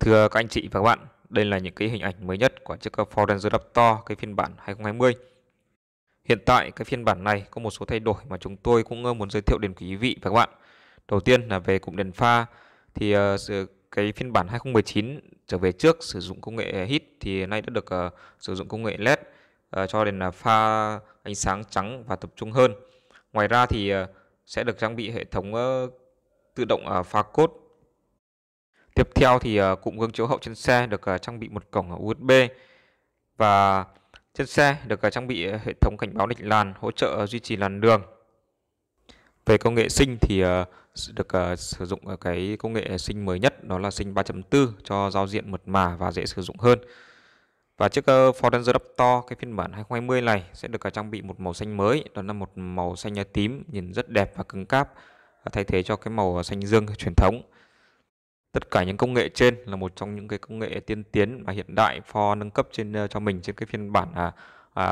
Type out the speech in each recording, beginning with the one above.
Thưa các anh chị và các bạn, đây là những cái hình ảnh mới nhất của chiếc Ford Ranger Raptor cái phiên bản 2020. Hiện tại cái phiên bản này có một số thay đổi mà chúng tôi cũng ờ, muốn giới thiệu đến quý vị và các bạn. Đầu tiên là về cụm đèn pha thì ờ, cái phiên bản 2019 trở về trước sử dụng công nghệ HIT thì nay đã được ờ, sử dụng công nghệ LED cho đèn pha ánh sáng trắng và tập trung hơn. Ngoài ra thì sẽ được trang bị hệ thống tự động pha cốt Tiếp theo thì ờ, cụm gương chiếu hậu trên xe được ờ, trang bị một cổng USB và trên xe được ờ, trang bị hệ thống cảnh báo lệch làn hỗ trợ duy trì làn đường. Về công nghệ sinh thì được sử dụng cái công nghệ sinh mới nhất đó là sinh 3.4 cho giao diện mượt mà và dễ sử dụng hơn. Và chiếc Ford Ranger Raptor cái phiên bản 2020 này sẽ được trang bị một màu xanh mới đó là một màu xanh e tím nhìn rất đẹp và cứng cáp thay thế cho cái màu xanh dương truyền thống tất cả những công nghệ trên là một trong những cái công nghệ tiên tiến và hiện đại Ford nâng cấp trên ờ, cho mình trên cái phiên bản à, à,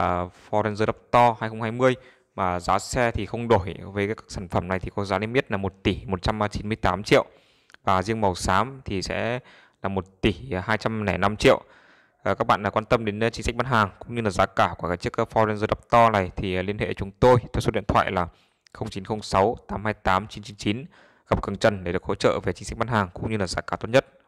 Ford Ranger Raptor 2020 mà giá xe thì không đổi với các sản phẩm này thì có giá niêm yết là 1 tỷ 198 triệu và riêng màu xám thì sẽ là 1 tỷ 205 triệu à, các bạn là quan tâm đến ờ, chính sách bán hàng cũng như là giá cả của cái chiếc Ford Ranger Raptor này thì liên hệ chúng tôi theo số điện thoại là 0906 828 999 gặp Cường Trần để được hỗ trợ về chính sách bán hàng cũng như là giá cả tốt nhất.